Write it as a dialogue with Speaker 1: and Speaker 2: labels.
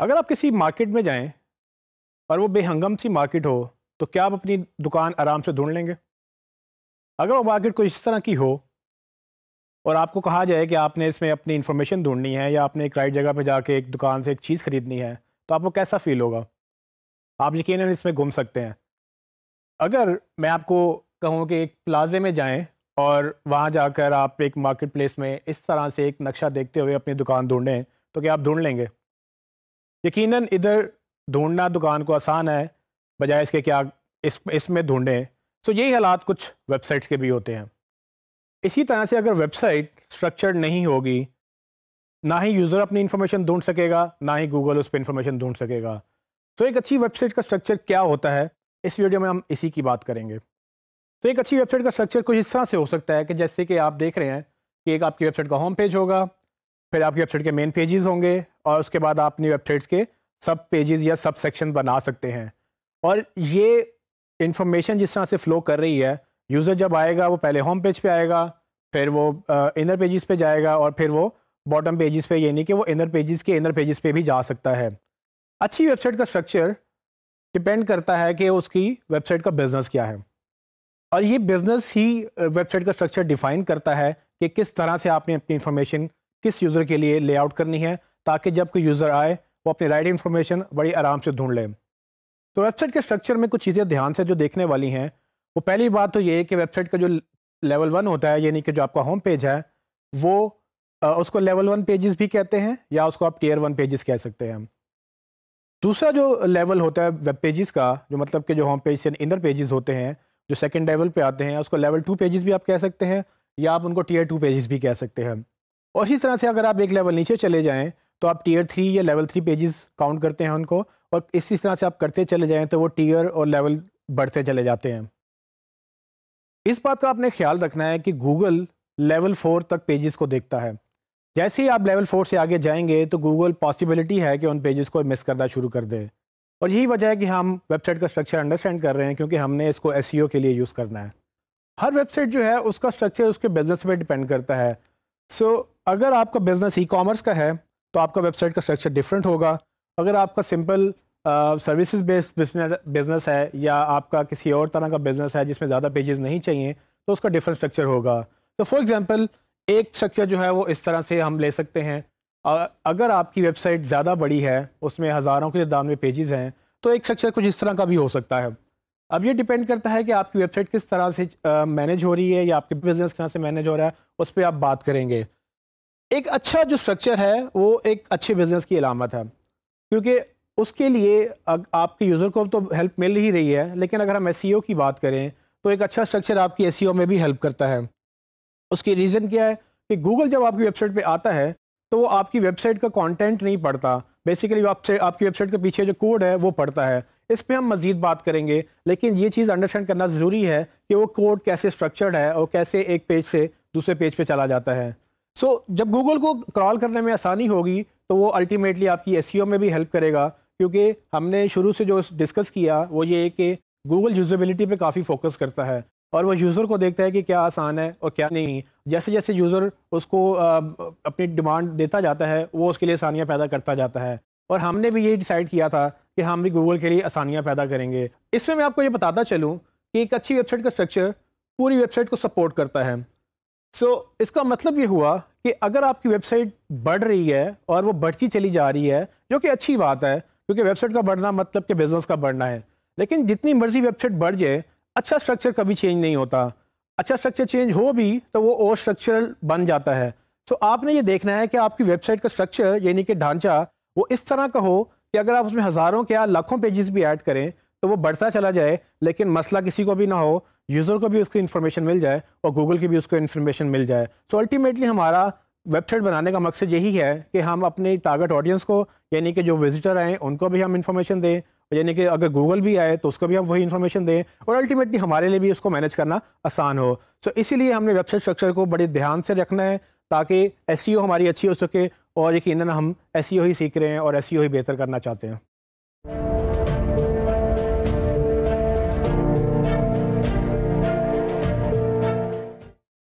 Speaker 1: अगर आप किसी मार्केट में जाएं और वो बेहंगम सी मार्केट हो तो क्या आप अपनी दुकान आराम से ढूंढ लेंगे अगर वो मार्केट कोई इस तरह की हो और आपको कहा जाए कि आपने इसमें अपनी इन्फॉर्मेशन ढूंढनी है या आपने एक राइट जगह पर जाके एक दुकान से एक चीज़ ख़रीदनी है तो आपको कैसा फील होगा आप यकीन इसमें घूम सकते हैं अगर मैं आपको कहूँ कि एक प्लाजे में जाएँ और वहाँ जाकर आप एक मार्केट प्लेस में इस तरह से एक नक्शा देखते हुए अपनी दुकान ढूँढें तो क्या आप ढूंढ लेंगे यकीनन इधर ढूंढना दुकान को आसान है बजाय इसके क्या इस इसमें ढूंढें सो यही हालात कुछ वेबसाइट्स के भी होते हैं इसी तरह से अगर वेबसाइट स्ट्रक्चर्ड नहीं होगी ना ही यूज़र अपनी इन्फॉर्मेशन ढूंढ सकेगा ना ही गूगल उस पर इन्फॉर्मेशन ढूंढ सकेगा तो एक अच्छी वेबसाइट का स्ट्रक्चर क्या होता है इस वीडियो में हम इसी की बात करेंगे तो एक अच्छी वेबसाइट का स्ट्रक्चर कुछ इस तरह से हो सकता है कि जैसे कि आप देख रहे हैं कि एक आपकी वेबसाइट का होम पेज होगा फिर आपकी वेबसाइट के मेन पेजेस होंगे और उसके बाद आप अपनी वेबसाइट्स के सब पेजेस या सब सेक्शन बना सकते हैं और ये इंफॉर्मेशन जिस तरह से फ़्लो कर रही है यूज़र जब आएगा वो पहले होम पेज पे आएगा फिर वो इनर पेजेस पे जाएगा और फिर वो बॉटम पेजेस पे यानी कि वो इनर पेजेस के इनर पेजेस पे भी जा सकता है अच्छी वेबसाइट का स्ट्रक्चर डिपेंड करता है कि उसकी वेबसाइट का बिज़नेस क्या है और ये बिज़नेस ही वेबसाइट का स्ट्रक्चर डिफ़ाइन करता है कि किस तरह से आपने अपनी इंफॉर्मेशन किस यूज़र के लिए लेआउट करनी है ताकि जब कोई यूज़र आए वो अपनी राइट इन्फॉर्मेशन बड़ी आराम से ढूंढ लें तो वेबसाइट के स्ट्रक्चर में कुछ चीज़ें ध्यान से जो देखने वाली हैं वो पहली बात तो ये है कि वेबसाइट का जो लेवल वन होता है यानी कि जो आपका होम पेज है वो उसको लेवल वन पेजेस भी कहते हैं या उसको आप टीयर वन पेजेस कह सकते हैं दूसरा जो लेवल होता है वेब पेजेस का जो मतलब कि जो होम पेज से इनर पेजेस होते हैं जो सेकंड लेवल पे आते हैं उसको लेवल टू पेजेस भी आप कह सकते हैं या आप उनको टीयर टू पेजेस भी कह सकते हैं और इसी तरह से अगर आप एक लेवल नीचे चले जाएँ तो आप टीयर थ्री या लेवल थ्री पेजेस काउंट करते हैं उनको और इसी तरह से आप करते चले जाएँ तो वो टीयर और लेवल बढ़ते चले जाते हैं इस बात का आपने ख्याल रखना है कि गूगल लेवल फोर तक पेजेस को देखता है जैसे ही आप लेवल फोर से आगे जाएंगे तो गूगल पॉसिबिलिटी है कि उन पेजेस को मिस करना शुरू कर दे और यही वजह है कि हम वेबसाइट का स्ट्रक्चर अंडरस्टैंड कर रहे हैं क्योंकि हमने इसको एस e के लिए यूज़ करना है हर वेबसाइट जो है उसका स्ट्रक्चर उसके बिज़नेस पर डिपेंड करता है सो so, अगर आपका बिज़नेस ई कॉमर्स का है तो आपका वेबसाइट का स्ट्रक्चर डिफरेंट होगा अगर आपका सिंपल सर्विसेज बेस्ड बिजनेस है या आपका किसी और तरह का बिजनेस है जिसमें ज़्यादा पेजेस नहीं चाहिए तो उसका डिफरेंट स्ट्रक्चर होगा तो फॉर एग्जांपल एक स्ट्रक्चर जो है वो इस तरह से हम ले सकते हैं अगर आपकी वेबसाइट ज़्यादा बड़ी है उसमें हज़ारों के दाम में पेजेज़ हैं तो एक स्ट्रक्चर कुछ इस तरह का भी हो सकता है अब ये डिपेंड करता है कि आपकी वेबसाइट किस तरह से मैनेज हो रही है या आपके बिज़नेस तरह से मैनेज हो रहा है उस पर आप बात करेंगे एक अच्छा जो स्ट्रक्चर है वो एक अच्छे बिजनेस की अलामत है क्योंकि उसके लिए आपके यूज़र को तो हेल्प मिल ही रही है लेकिन अगर हम एस e की बात करें तो एक अच्छा स्ट्रक्चर आपकी एस e में भी हेल्प करता है उसकी रीज़न क्या है कि गूगल जब आपकी वेबसाइट पर आता है तो वो आपकी वेबसाइट का कंटेंट नहीं पढ़ता बेसिकली आपसे आपकी वेबसाइट के पीछे जो कोड है वो पढ़ता है इस पर हम मज़ीद बात करेंगे लेकिन ये चीज़ अंडरस्टैंड करना ज़रूरी है कि वो कोड कैसे स्ट्रक्चर्ड है और कैसे एक पेज से दूसरे पेज पे चला जाता है सो so, जब गूगल को क्रॉल करने में आसानी होगी तो वो अल्टीमेटली आपकी एस e में भी हेल्प करेगा क्योंकि हमने शुरू से जो डिस्कस किया वो ये कि गूगल यूजबिलिटी पे काफ़ी फोकस करता है और वो यूज़र को देखता है कि क्या आसान है और क्या नहीं जैसे जैसे यूज़र उसको अपनी डिमांड देता जाता है वो उसके लिए आसानियाँ पैदा करता जाता है और हमने भी ये डिसाइड किया था कि हम भी गूगल के लिए आसानियाँ पैदा करेंगे इसमें मैं आपको ये बताता चलूँ कि एक अच्छी वेबसाइट का स्ट्रक्चर पूरी वेबसाइट को सपोर्ट करता है सो so, इसका मतलब ये हुआ कि अगर आपकी वेबसाइट बढ़ रही है और वो बढ़ती चली जा रही है जो कि अच्छी बात है क्योंकि वेबसाइट का बढ़ना मतलब कि बिज़नेस का बढ़ना है लेकिन जितनी मर्जी वेबसाइट बढ़ जाए अच्छा स्ट्रक्चर कभी चेंज नहीं होता अच्छा स्ट्रक्चर चेंज हो भी तो वो और स्ट्रक्चरल बन जाता है सो so, आपने ये देखना है कि आपकी वेबसाइट का स्ट्रक्चर यानी कि ढांचा वो इस तरह का हो कि अगर आप उसमें हज़ारों के या लाखों पेजेस भी ऐड करें तो वो बढ़ता चला जाए लेकिन मसला किसी को भी ना हो यूज़र को भी उसकी इन्फॉर्मेशन मिल जाए और गूगल की भी उसको इन्फॉर्मेशन मिल जाए सो so अल्टीमेटली हमारा वेबसाइट बनाने का मकसद यही है कि हम अपने टारगेट ऑडियंस को यानी कि जो विजिटर आएँ उनको भी हम इन्फॉर्मेशन दें यानी कि अगर गूगल भी आए तो उसको भी हम वही इन्फॉर्मेशन दें और अल्टीमेटली हमारे लिए भी उसको मैनेज करना आसान हो सो so, इसीलिए हमने वेबसाइट स्ट्रक्चर को बड़े ध्यान से रखना है ताकि एस e हमारी अच्छी हो सके और यकीन हम एस e ही सीख रहे हैं और एस e ही बेहतर करना चाहते हैं